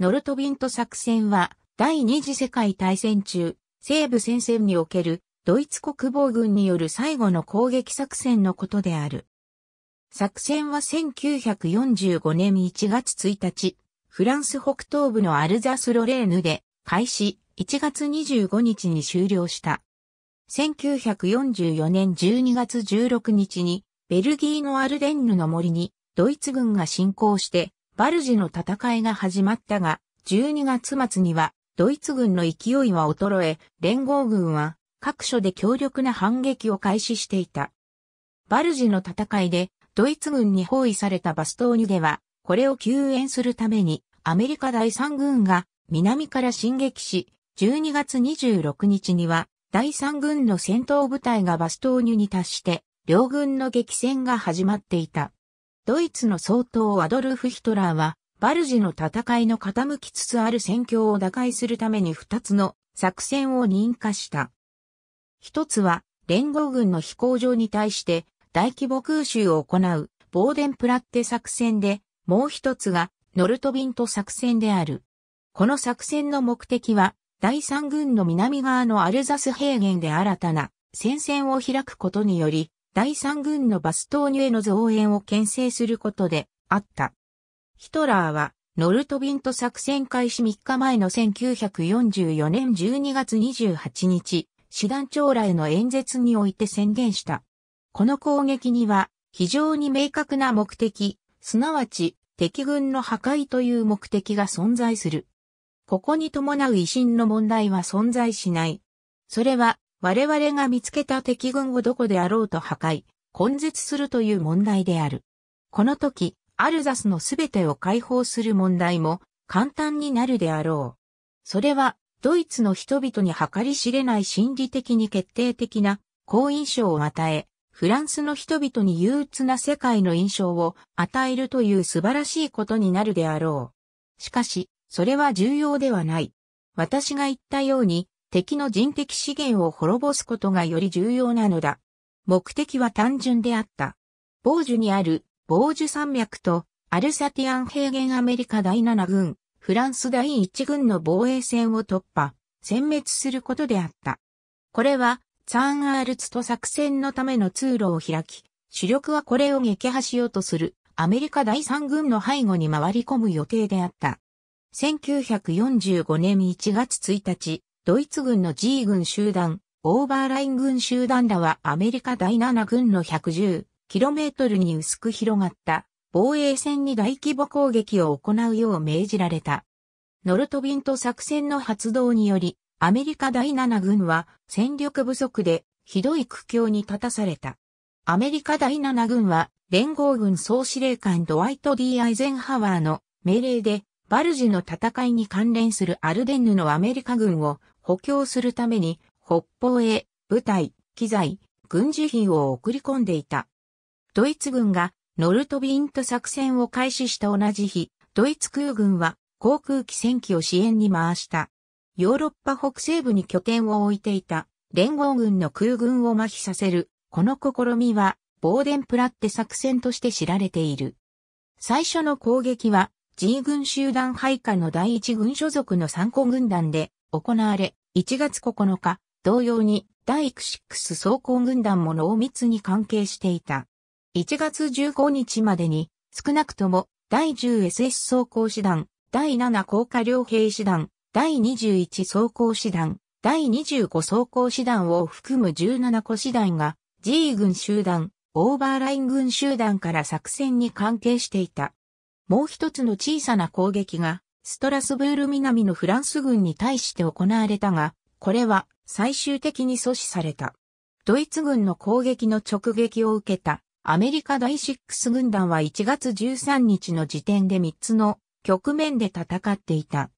ノルトビント作戦は、第二次世界大戦中、西部戦線におけるドイツ国防軍による最後の攻撃作戦のことである。作戦は1945年1月1日、フランス北東部のアルザスロレーヌで開始1月25日に終了した。1944年12月16日にベルギーのアルデンヌの森にドイツ軍が侵攻してバルジの戦いが始まったが、12月末にはドイツ軍の勢いは衰え、連合軍は各所で強力な反撃を開始していた。バルジの戦いでドイツ軍に包囲されたバストーニュでは、これを救援するためにアメリカ第3軍が南から進撃し、12月26日には第3軍の戦闘部隊がバストーニュに達して、両軍の激戦が始まっていた。ドイツの総統アドルフ・ヒトラーは、バルジの戦いの傾きつつある戦況を打開するために2つの作戦を認可した。一つは、連合軍の飛行場に対して大規模空襲を行うボーデンプラッテ作戦で、もう一つがノルトビント作戦である。この作戦の目的は、第三軍の南側のアルザス平原で新たな戦線を開くことにより、第三軍のバストーニュへの増援を牽制することであった。ヒトラーは、ノルトビント作戦開始3日前の1944年12月28日、師団長らへの演説において宣言した。この攻撃には、非常に明確な目的、すなわち、敵軍の破壊という目的が存在する。ここに伴う維新の問題は存在しない。それは、我々が見つけた敵軍をどこであろうと破壊、根絶するという問題である。この時、アルザスのすべてを解放する問題も簡単になるであろう。それは、ドイツの人々に計り知れない心理的に決定的な好印象を与え、フランスの人々に憂鬱な世界の印象を与えるという素晴らしいことになるであろう。しかし、それは重要ではない。私が言ったように、敵の人的資源を滅ぼすことがより重要なのだ。目的は単純であった。傍受にある傍受山脈とアルサティアン平原アメリカ第7軍、フランス第1軍の防衛線を突破、殲滅することであった。これは、サーンアールツと作戦のための通路を開き、主力はこれを撃破しようとするアメリカ第3軍の背後に回り込む予定であった。1945年1月1日、ドイツ軍の G 軍集団、オーバーライン軍集団らはアメリカ第7軍の 110km に薄く広がった防衛戦に大規模攻撃を行うよう命じられた。ノルトビント作戦の発動により、アメリカ第7軍は戦力不足でひどい苦境に立たされた。アメリカ第7軍は連合軍総司令官ドワイト・ D・ アイゼンハワーの命令でバルジの戦いに関連するアルデンヌのアメリカ軍を補強するために北方へ部隊、機材、軍事費を送り込んでいた。ドイツ軍がノルトビント作戦を開始した同じ日、ドイツ空軍は航空機戦機を支援に回した。ヨーロッパ北西部に拠点を置いていた連合軍の空軍を麻痺させる、この試みはボーデンプラッテ作戦として知られている。最初の攻撃は G 軍集団配下の第一軍所属の参考軍団で行われ、1月9日、同様に、第6装甲軍団も濃密に関係していた。1月15日までに、少なくとも、第 10SS 装甲師団、第7高架両兵師団、第21装甲師団、第25装甲師団を含む17個師団が G 軍集団、オーバーライン軍集団から作戦に関係していた。もう一つの小さな攻撃がストラスブール南のフランス軍に対して行われたが、これは最終的に阻止された。ドイツ軍の攻撃の直撃を受けたアメリカ第6軍団は1月13日の時点で3つの局面で戦っていた。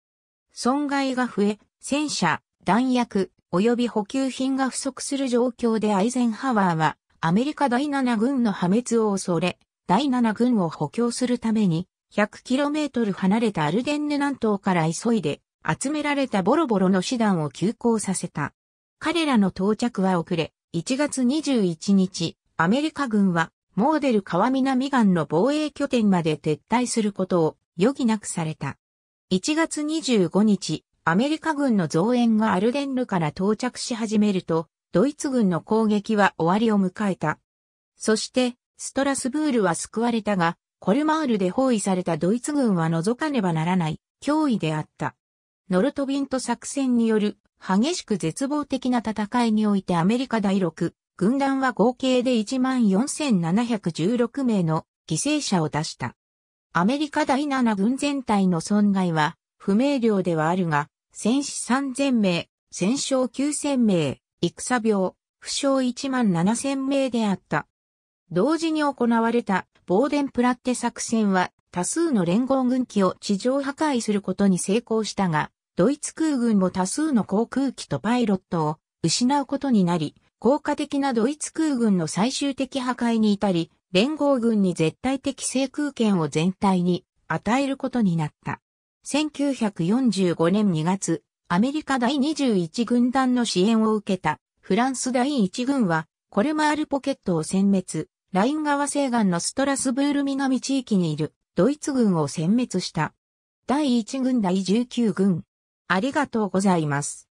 損害が増え、戦車、弾薬、及び補給品が不足する状況でアイゼンハワーはアメリカ第7軍の破滅を恐れ、第7軍を補強するために 100km 離れたアルデンヌ南東から急いで集められたボロボロの師団を急行させた。彼らの到着は遅れ、1月21日、アメリカ軍はモーデル川南岸の防衛拠点まで撤退することを余儀なくされた。1月25日、アメリカ軍の増援がアルデンヌから到着し始めると、ドイツ軍の攻撃は終わりを迎えた。そして、ストラスブールは救われたが、コルマールで包囲されたドイツ軍は除かねばならない脅威であった。ノルトビント作戦による激しく絶望的な戦いにおいてアメリカ第6軍団は合計で14,716名の犠牲者を出した。アメリカ第7軍全体の損害は不明瞭ではあるが、戦死3000名、戦傷9000名、戦病、負傷1万7000名であった。同時に行われたボーデンプラッテ作戦は多数の連合軍機を地上破壊することに成功したが、ドイツ空軍も多数の航空機とパイロットを失うことになり、効果的なドイツ空軍の最終的破壊に至り、連合軍に絶対的制空権を全体に与えることになった。1945年2月、アメリカ第21軍団の支援を受けたフランス第1軍はコレマールポケットを殲滅、ライン川西岸のストラスブール南地域にいるドイツ軍を殲滅した。第1軍第19軍。ありがとうございます。